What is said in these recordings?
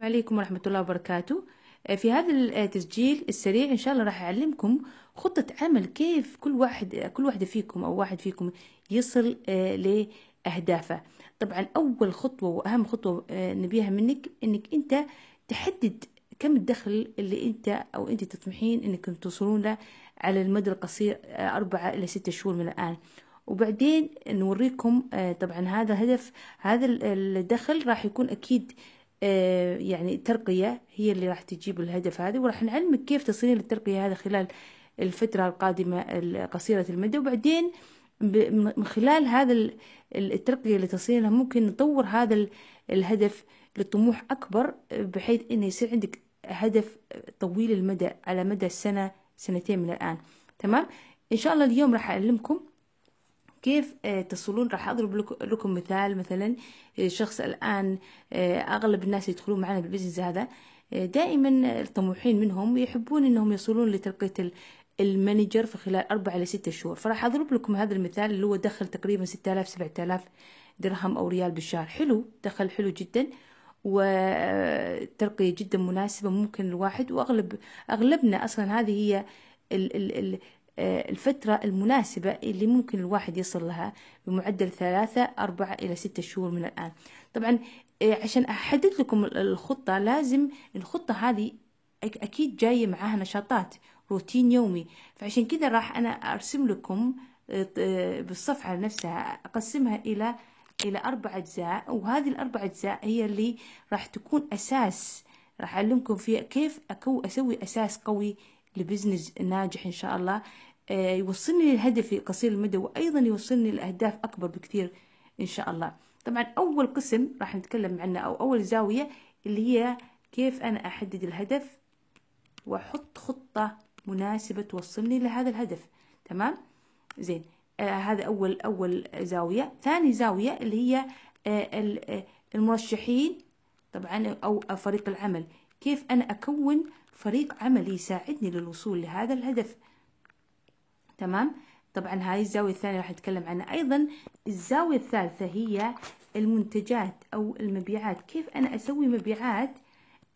عليكم ورحمة الله وبركاته آه، في هذا آه، التسجيل السريع إن شاء الله راح أعلمكم خطة عمل كيف كل واحد آه، كل واحدة فيكم أو واحد فيكم يصل لأهدافه طبعا أول خطوة وأهم خطوة نبيها منك إنك أنت تحدد كم الدخل اللي أنت أو أنت تطمحين إنكم توصلون له على المدى القصير أربعة إلى ستة شهور من الآن وبعدين نوريكم طبعا هذا هدف هذا الدخل راح يكون أكيد آه، يعني ترقية هي اللي راح تجيب الهدف هذا وراح نعلمك كيف تصلين للترقية هذا خلال الفترة القادمة القصيرة المدى وبعدين من خلال هذا الترقية اللي تصلينها ممكن نطور هذا الهدف لطموح أكبر آه، بحيث إنه يصير عندك هدف طويل المدى على مدى السنة سنتين من الآن تمام إن شاء الله اليوم راح أعلمكم كيف آه، تصلون راح اضرب لكم مثال مثلا آه، شخص الان آه، اغلب الناس يدخلون معنا بالبزنس هذا دائما الطموحين منهم يحبون انهم يصلون لترقيه المانجر في خلال أربعة إلى ستة شهور فراح أضرب لكم هذا المثال اللي هو دخل تقريبا ستة آلاف سبعة آلاف درهم أو ريال بالشهر حلو دخل حلو جدا وترقية جدا مناسبة ممكن الواحد وأغلب أغلبنا أصلا هذه هي ال ال ال آه، الفترة المناسبة اللي ممكن الواحد يصل لها بمعدل ثلاثة أربعة إلى ستة شهور من الآن طبعا آه، عشان أحدد لكم الخطة لازم الخطة هذه أكيد جاية معاها نشاطات روتين يومي فعشان كذا راح أنا أرسم لكم آه، بالصفحة نفسها أقسمها إلى إلى أربع أجزاء وهذه الأربع أجزاء هي اللي راح تكون أساس راح أعلمكم فيها كيف أكو أسوي أساس قوي لبزنس ناجح إن شاء الله آه، يوصلني لهدفي قصير المدى وأيضا يوصلني لأهداف أكبر بكثير إن شاء الله طبعا أول قسم راح نتكلم عنه أو أول زاوية اللي هي كيف أنا أحدد الهدف وأحط خطة مناسبة توصلني لهذا الهدف تمام زين آه هذا أول أول زاوية ثاني زاوية اللي هي آه, آه، المرشحين طبعا أو فريق العمل كيف أنا أكون فريق عملي يساعدني للوصول لهذا الهدف تمام طبعا هاي الزاوية الثانية راح نتكلم عنها أيضا الزاوية الثالثة هي المنتجات أو المبيعات كيف أنا أسوي مبيعات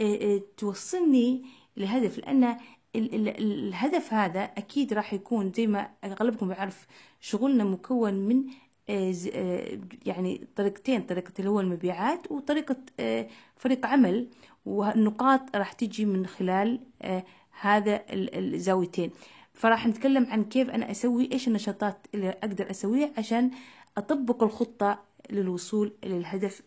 آه، آه، توصلني لهدف لأن الهدف هذا أكيد راح يكون زي ما أغلبكم يعرف شغلنا مكون من آه، آه، يعني طريقتين طريقة اللي هو المبيعات وطريقة آه، فريق عمل والنقاط راح تجي من خلال هذا الزاويتين فراح نتكلم عن كيف أنا أسوي إيش النشاطات اللي أقدر أسويها عشان أطبق الخطة للوصول للهدف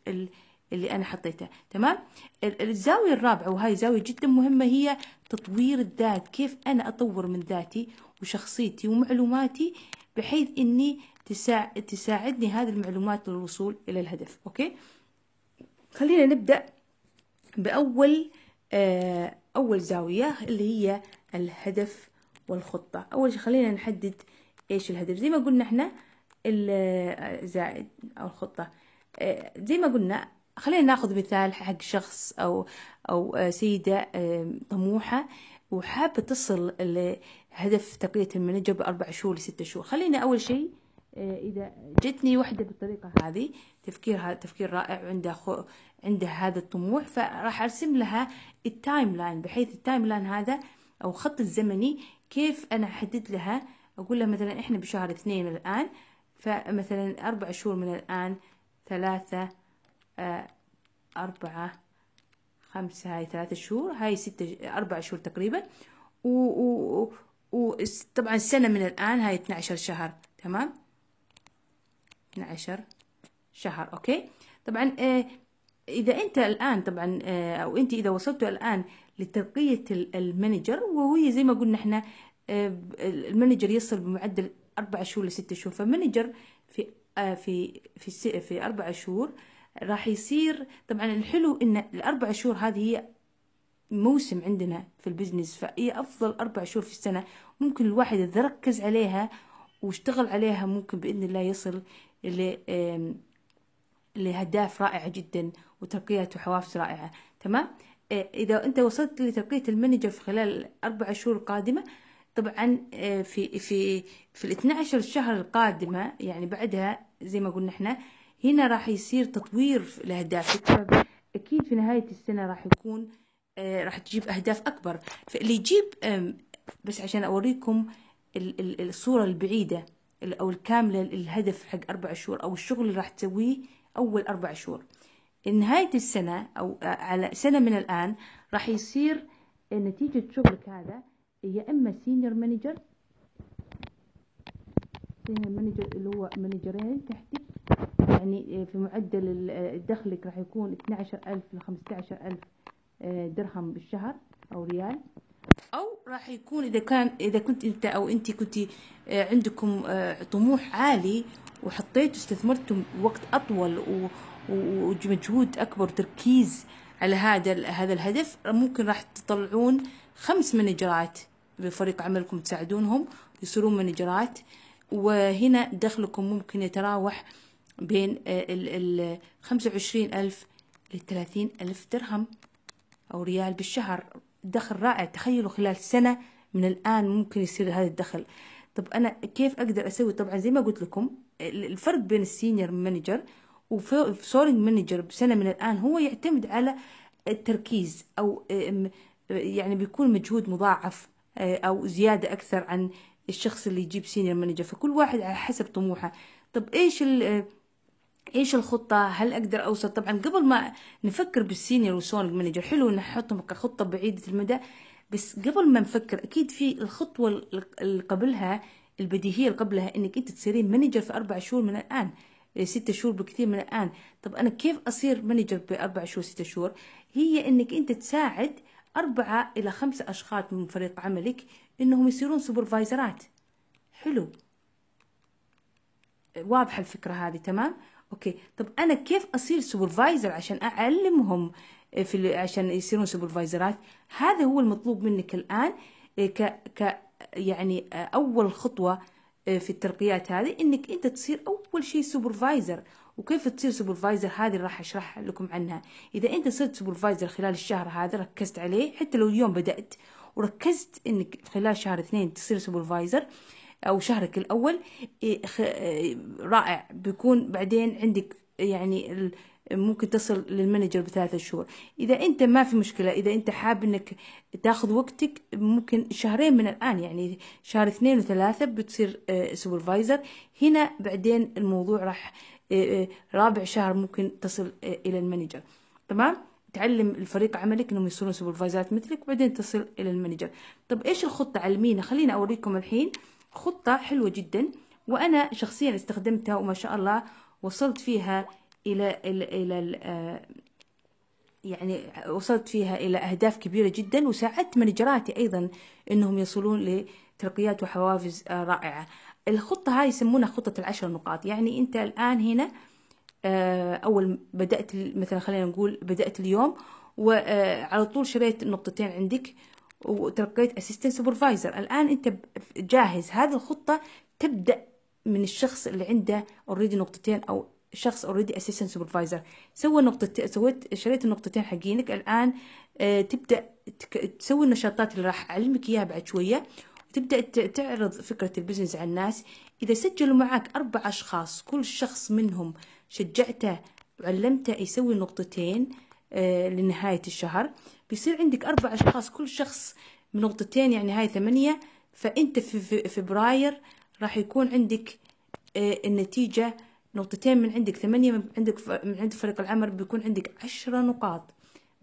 اللي أنا حطيته تمام الزاوية الرابعة وهي زاوية جدا مهمة هي تطوير الذات كيف أنا أطور من ذاتي وشخصيتي ومعلوماتي بحيث أني تساعدني هذه المعلومات للوصول إلى الهدف أوكي خلينا نبدأ بأول آه أول زاوية اللي هي الهدف والخطة أول شيء خلينا نحدد إيش الهدف زي ما قلنا إحنا الزائد آه، أو الخطة آه زي ما قلنا خلينا ناخذ مثال حق شخص أو أو آه، سيدة آه طموحة وحابة تصل لهدف تقرية المنجب بأربع شهور لستة شهور خلينا أول شيء آه، اذا جتني وحده بالطريقه هذه تفكيرها تفكير رائع عندها خو... عندها هذا الطموح فراح ارسم لها التايم لاين بحيث التايم لاين هذا او خط الزمني كيف انا احدد لها اقول لها مثلا احنا بشهر اثنين الان فمثلا اربع شهور من الان ثلاثة آه، أربعة خمسة هاي ثلاثة شهور هاي ستة أربعة شهور تقريبا وطبعا و... و... و... السنة من الآن هاي 12 شهر تمام 12 شهر اوكي طبعا آه، اذا انت الان طبعا آه، او انت اذا وصلت الان لترقية المانجر وهي زي ما قلنا احنا آه، المانجر يصل بمعدل أربع شهور لستة شهور فالمانجر في في في في أربع شهور راح يصير طبعا الحلو إن الأربع شهور هذه هي موسم عندنا في البزنس فهي أفضل أربع شهور في السنة ممكن الواحد إذا ركز عليها واشتغل عليها ممكن بإذن الله يصل اللي لهداف رائع جدا وترقيته وحوافز رائعة تمام آه، إذا أنت وصلت لترقية المانجر في خلال أربع شهور القادمة طبعا آه، في في في ال 12 شهر القادمة يعني بعدها زي ما قلنا احنا هنا راح يصير تطوير لأهدافك أكيد في نهاية السنة راح يكون آه، راح تجيب أهداف أكبر فاللي يجيب بس عشان أوريكم الصورة البعيدة او الكامله الهدف حق اربع شهور او الشغل اللي راح تسويه اول اربع شهور نهايه السنه او على سنه من الان راح يصير نتيجه شغلك هذا يا اما سينيور مانجر سينيور مانجر اللي هو مانجرين تحتك يعني في معدل دخلك راح يكون 12000 ل 15000 درهم بالشهر او ريال او راح يكون اذا كان اذا كنت انت او انت كنت آه، عندكم آه، طموح عالي وحطيتوا استثمرتم وقت اطول ومجهود اكبر وتركيز على هذا هذا الهدف ممكن راح تطلعون خمس منجرات بفريق عملكم تساعدونهم يصيرون منجرات وهنا دخلكم ممكن يتراوح بين آه، ال خمسة وعشرين ألف لثلاثين ألف درهم أو ريال بالشهر دخل رائع تخيلوا خلال سنة من الآن ممكن يصير هذا الدخل طب أنا كيف أقدر أسوي طبعا زي ما قلت لكم الفرق بين السينيور مانجر وسولينج مانجر بسنة من الآن هو يعتمد على التركيز أو يعني بيكون مجهود مضاعف أه، أو زيادة أكثر عن الشخص اللي يجيب سينيور مانجر فكل واحد على حسب طموحه طب إيش ايش الخطة هل اقدر اوصل طبعا قبل ما نفكر بالسينيور وسونج مانجر حلو نحطهم كخطة بعيدة المدى بس قبل ما نفكر اكيد في الخطوة اللي قبلها البديهية اللي قبلها انك انت تصيرين مانجر في اربع شهور من الان إيه، ستة شهور بكثير من الان طب انا كيف اصير مانجر باربع شهور ستة شهور هي انك انت تساعد أربعة إلى خمسة أشخاص من فريق عملك إنهم يصيرون سوبرفايزرات حلو واضحة الفكرة هذه تمام اوكي طب انا كيف اصير سوبرفايزر عشان اعلمهم آه، في عشان يصيرون سوبرفايزرات هذا هو المطلوب منك الان آه، ك ك يعني آه، اول خطوه في الترقيات هذه انك انت تصير اول شيء سوبرفايزر وكيف تصير سوبرفايزر هذه راح اشرح لكم عنها اذا انت صرت سوبرفايزر خلال الشهر هذا ركزت عليه حتى لو اليوم بدات وركزت انك خلال شهر اثنين تصير سوبرفايزر او شهرك الاول إيه، إيه، رائع بيكون بعدين عندك يعني ممكن تصل للمانجر بثلاثة شهور إذا أنت ما في مشكلة إذا أنت حاب أنك تاخذ وقتك ممكن شهرين من الآن يعني شهر اثنين وثلاثة بتصير سوبرفايزر هنا بعدين الموضوع راح إيه، رابع شهر ممكن تصل إلى المانجر تمام؟ تعلم الفريق عملك انهم يصيرون سوبرفايزرات مثلك وبعدين تصل الى المانجر طب ايش الخطه علمينا خلينا اوريكم الحين خطة حلوة جدا وأنا شخصيا استخدمتها وما شاء الله وصلت فيها إلى إلى, إلى آه، يعني وصلت فيها إلى أهداف كبيرة جدا وساعدت من إجراتي أيضا أنهم يصلون لترقيات وحوافز آه، رائعة الخطة هاي يسمونها خطة العشر نقاط يعني أنت الآن هنا آه، أول بدأت مثلا خلينا نقول بدأت اليوم وعلى طول شريت نقطتين عندك وتلقيت اسيستنت سوبرفايزر الان انت جاهز هذه الخطه تبدا من الشخص اللي عنده اوريدي نقطتين او شخص اوريدي اسيستنت سوبرفايزر سوى نقطتين سويت شريت النقطتين حقينك الان آه، تبدا تسوي النشاطات اللي راح اعلمك اياها بعد شويه وتبدا تعرض فكره البزنس على الناس اذا سجلوا معك اربع اشخاص كل شخص منهم شجعته وعلمته يسوي نقطتين آه، لنهاية الشهر بيصير عندك أربع أشخاص كل شخص بنقطتين يعني هاي ثمانية فأنت في فبراير راح يكون عندك آه، النتيجة نقطتين من عندك ثمانية من عندك من عند فريق العمل بيكون عندك عشرة نقاط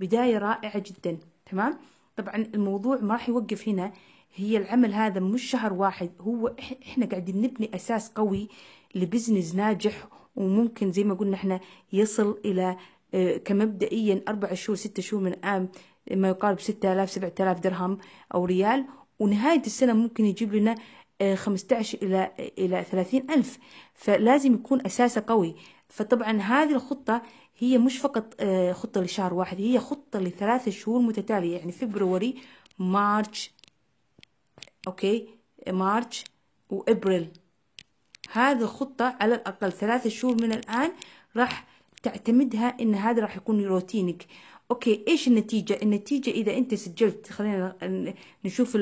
بداية رائعة جدا تمام طبعا الموضوع ما راح يوقف هنا هي العمل هذا مش شهر واحد هو احنا قاعدين نبني اساس قوي لبزنس ناجح وممكن زي ما قلنا احنا يصل الى آه، كمبدئيا أربع شهور ستة شهور من عام ما يقارب ستة آلاف سبعة آلاف درهم أو ريال ونهاية السنة ممكن يجيب لنا آه، خمسة عشر إلى إلى ثلاثين ألف فلازم يكون أساسه قوي فطبعا هذه الخطة هي مش فقط آه، خطة لشهر واحد هي خطة لثلاثة شهور متتالية يعني فبروري مارش أوكي مارش وإبريل هذه الخطة على الأقل ثلاثة شهور من الآن راح تعتمدها ان هذا راح يكون روتينك اوكي ايش النتيجه النتيجه اذا انت سجلت خلينا نشوف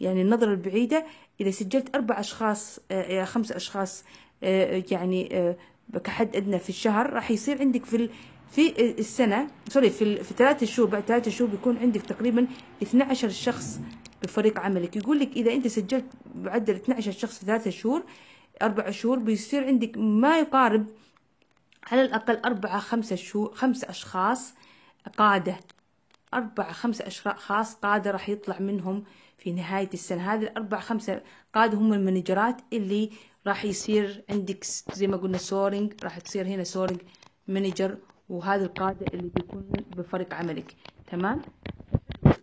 يعني النظره البعيده اذا سجلت اربع اشخاص آه، يا خمس اشخاص آه، يعني آه، كحد ادنى في الشهر راح يصير عندك في في السنه سوري في في ثلاثة شهور بعد ثلاثة شهور بيكون عندك تقريبا 12 شخص بفريق عملك يقول لك اذا انت سجلت معدل 12 شخص في ثلاثة شهور اربع شهور بيصير عندك ما يقارب على الأقل أربعة خمسة شو خمسة أشخاص قادة أربعة خمسة أشخاص قادة راح يطلع منهم في نهاية السنة هذه الأربعة خمسة قادة هم المانجرات اللي راح يصير عندك زي ما قلنا سورينج راح تصير هنا سورينج مانجر وهذا القادة اللي بيكون بفريق عملك تمام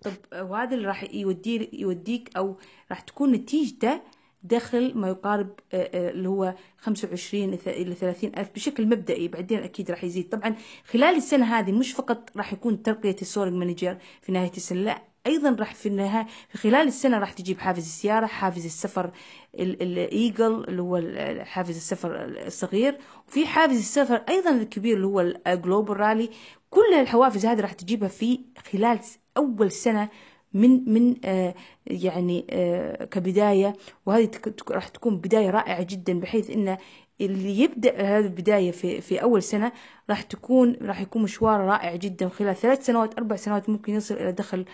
طب وهذا اللي راح يوديك يوديك أو راح تكون نتيجته دخل ما يقارب آه، آه، اللي هو 25 الى 30 الف بشكل مبدئي بعدين اكيد راح يزيد طبعا خلال السنه هذه مش فقط راح يكون ترقيه السورنج مانجر في نهايه السنه لا ايضا راح في النهايه في خلال السنه راح تجيب حافز السياره حافز السفر الايجل اللي هو حافز السفر الصغير وفي حافز السفر ايضا الكبير اللي هو الجلوبال رالي آه، كل الحوافز هذه راح تجيبها في خلال اول سنه من من آه، يعني آه، كبدايه وهذه راح تكون بدايه رائعه جدا بحيث ان اللي يبدا هذه البدايه في في اول سنه راح تكون راح يكون مشوار رائع جدا خلال ثلاث سنوات اربع سنوات ممكن يصل الى دخل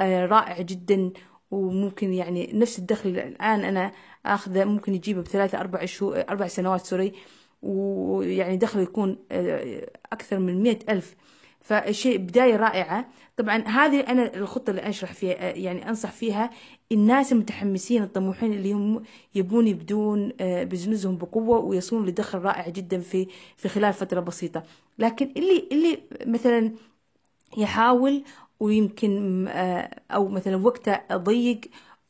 آه، رائع جدا وممكن يعني نفس الدخل الان انا اخذه ممكن يجيبه بثلاثة اربع شهور اربع سنوات سوري ويعني دخله يكون اكثر من مئة الف فشيء بداية رائعة طبعا هذه أنا الخطة اللي أشرح فيها آه، يعني أنصح فيها الناس المتحمسين الطموحين اللي هم يبون يبدون آه، بزنسهم بقوة ويصلون لدخل رائع جدا في في خلال فترة بسيطة لكن اللي اللي مثلا يحاول ويمكن آه، أو مثلا وقته ضيق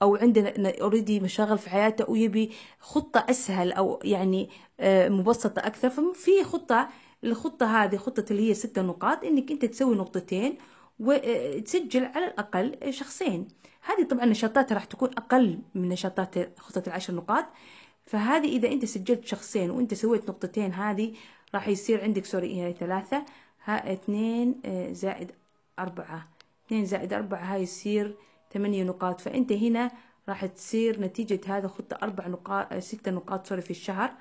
او عندنا اوريدي مشاغل في حياته ويبي خطه اسهل او يعني مبسطه اكثر ففي خطه الخطة هذه خطة اللي هي ستة نقاط انك انت تسوي نقطتين وتسجل آه، على الاقل شخصين هذه طبعا نشاطاتها راح تكون اقل من نشاطات خطة العشر نقاط فهذه اذا انت سجلت شخصين وانت سويت نقطتين هذه راح يصير عندك سوري هي ثلاثة ها اثنين آه، زائد أربعة اثنين زائد أربعة هاي يصير ثمانية نقاط فأنت هنا راح تصير نتيجة هذا خطة أربع نقاط آه، ستة نقاط سوري في الشهر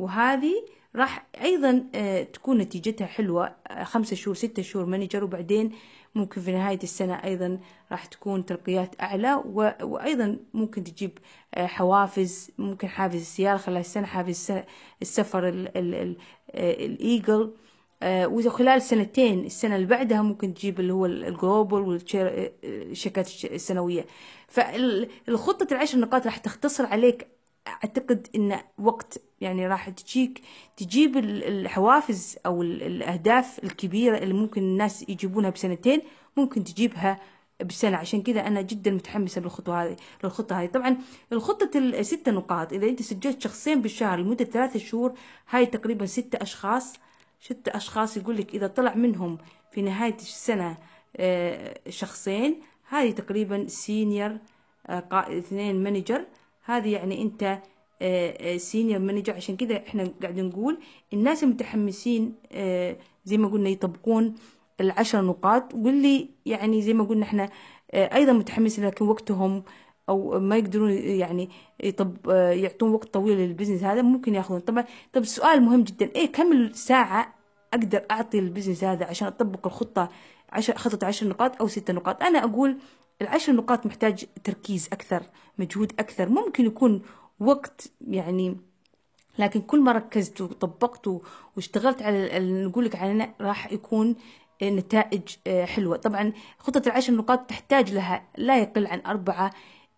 وهذه راح ايضا آه، تكون نتيجتها حلوه آه، خمسة شهور ستة شهور مانجر وبعدين ممكن في نهاية السنة أيضا راح تكون ترقيات أعلى وأيضا ممكن تجيب آه، حوافز ممكن حافز السيارة خلال السنة حافز السفر الايجل وإذا خلال الإيجل وخلال سنتين السنة اللي بعدها ممكن تجيب اللي هو الجلوبال والشيكات السنوية فالخطة العشر نقاط راح تختصر عليك اعتقد ان وقت يعني راح تجيك تجيب الحوافز او الاهداف الكبيره اللي ممكن الناس يجيبونها بسنتين ممكن تجيبها بسنة عشان كذا أنا جدا متحمسة بالخطوة هذه للخطة هذه طبعا الخطة الست نقاط إذا أنت سجلت شخصين بالشهر لمدة ثلاثة شهور هاي تقريبا ستة أشخاص ستة أشخاص يقول لك إذا طلع منهم في نهاية السنة آه، شخصين هذه تقريبا سينيور آه، اثنين مانجر هذا يعني انت سينيور آه، مانجر آه، عشان كذا احنا قاعد نقول الناس المتحمسين آه، زي ما قلنا يطبقون العشر نقاط واللي يعني زي ما قلنا احنا ايضا متحمسين لكن وقتهم او ما يقدرون يعني يطب يعطون وقت طويل للبزنس هذا ممكن ياخذون طبعا طب السؤال مهم جدا ايه كم ساعه اقدر اعطي البزنس هذا عشان اطبق الخطه عشر خطه عشر نقاط او ست نقاط انا اقول العشر نقاط محتاج تركيز أكثر مجهود أكثر ممكن يكون وقت يعني لكن كل ما ركزت وطبقت واشتغلت على نقول لك على راح يكون نتائج آه، حلوة طبعا خطة العشر نقاط تحتاج لها لا يقل عن أربعة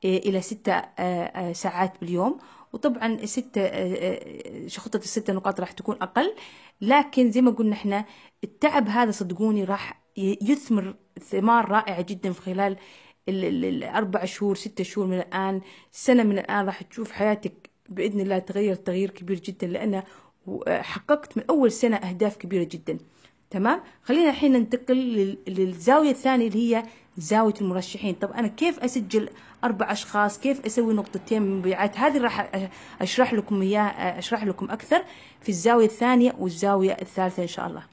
آه، إلى ستة آه، ساعات باليوم وطبعا الستة خطة الستة نقاط راح تكون أقل لكن زي ما قلنا احنا التعب هذا صدقوني راح يثمر ثمار رائعة جدا في خلال الأربع شهور ستة شهور من الآن سنة من الآن راح تشوف حياتك بإذن الله تغير تغيير كبير جدا لأن آه، حققت من أول سنة أهداف كبيرة جدا تمام خلينا الحين ننتقل للزاوية الثانية اللي هي زاوية المرشحين طب أنا كيف أسجل أربع أشخاص كيف أسوي نقطتين من مبيعات هذه راح أشرح لكم إياها أشرح لكم أكثر في الزاوية الثانية والزاوية الثالثة إن شاء الله